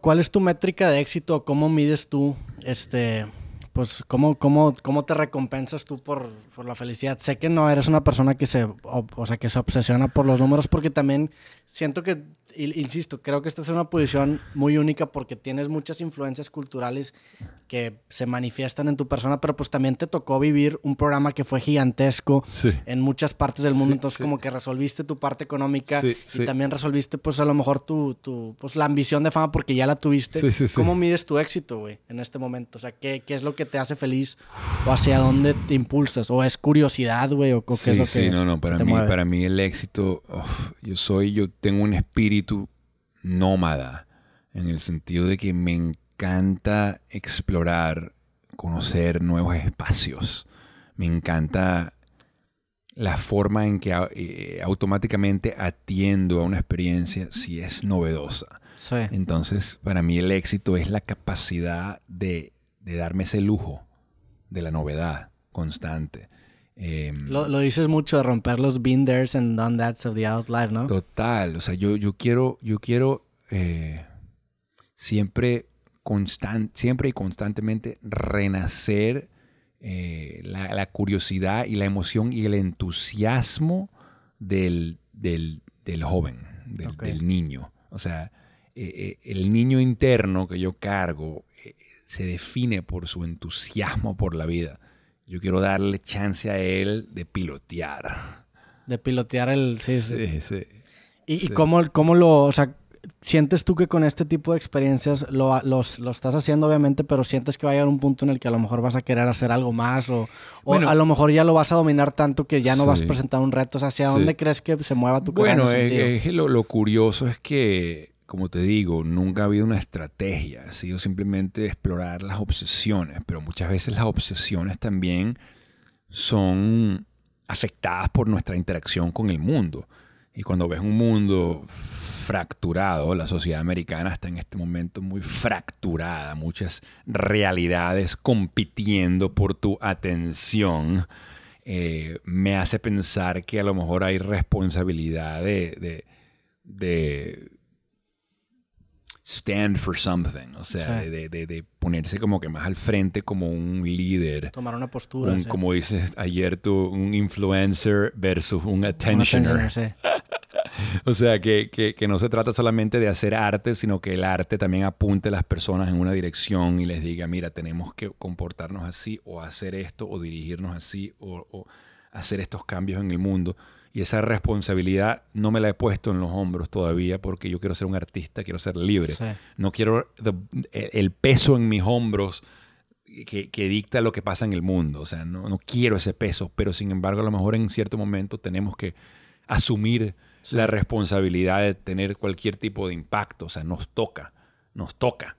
¿Cuál es tu métrica de éxito? ¿Cómo mides tú, este, pues, cómo, cómo, cómo te recompensas tú por, la felicidad? Sé que no eres una persona que se, sea, que se obsesiona por los números porque también siento que insisto, creo que esta es una posición muy única porque tienes muchas influencias culturales que se manifiestan en tu persona, pero pues también te tocó vivir un programa que fue gigantesco en muchas partes del mundo, entonces como que resolviste tu parte económica y también resolviste pues a lo mejor tu, tu, pues la ambición de fama porque ya la tuviste. ¿Cómo mides tu éxito, güey, en este momento? O sea, ¿qué, ¿qué, es lo que te hace feliz o hacia dónde te impulsas? ¿O es curiosidad, güey? ¿O qué es lo que Sí, no, no, para, mí, el éxito, yo soy, yo tengo un espíritu nómada, en el sentido de que me encanta explorar, conocer nuevos espacios. Me encanta la forma en que eh, eh, automáticamente atiendo a una experiencia si es novedosa. Entonces, para mí el éxito es la capacidad de, de darme ese lujo de la novedad constante. Em, lo, dices mucho, romper los binders and done that's of the adult ¿no? Total, o sea, yo, quiero, yo quiero eh, siempre, siempre y constantemente renacer eh, la, curiosidad y la emoción y el entusiasmo del, joven, del, niño. O sea, eh, el niño interno que yo cargo se define por su entusiasmo por la vida yo quiero darle chance a él de pilotear. De pilotear el... Sí, sí. sí, ¿Y, cómo, lo... O sea, ¿sientes tú que con este tipo de experiencias lo, estás haciendo, obviamente, pero sientes que va a llegar un punto en el que a lo mejor vas a querer hacer algo más o, a lo mejor ya lo vas a dominar tanto que ya no vas a presentar un reto? O sea, ¿hacia dónde crees que se mueva tu carrera? Bueno, eh, eh, lo, curioso es que como te digo, nunca ha habido una estrategia, ha sido simplemente explorar las obsesiones, pero muchas veces las obsesiones también son afectadas por nuestra interacción con el mundo. Y cuando ves un mundo fracturado, la sociedad americana está en este momento muy fracturada, muchas realidades compitiendo por tu atención, eh, me hace pensar que a lo mejor hay responsabilidad de stand for something, o sea, de, ponerse como que más al frente como un líder. Tomar una postura. Como dices ayer tú, un influencer versus un attentioner. o sea, que, no se trata solamente de hacer arte, sino que el arte también apunte a las personas en una dirección y les diga, mira, tenemos que comportarnos así o hacer esto o dirigirnos así o hacer estos cambios en el mundo. Y esa responsabilidad no me la he puesto en los hombros todavía porque yo quiero ser un artista, quiero ser libre. No quiero el peso en mis hombros que, dicta lo que pasa en el mundo. O sea, no, quiero ese peso, pero sin embargo a lo mejor en cierto momento tenemos que asumir la responsabilidad de tener cualquier tipo de impacto. O sea, nos toca, nos toca.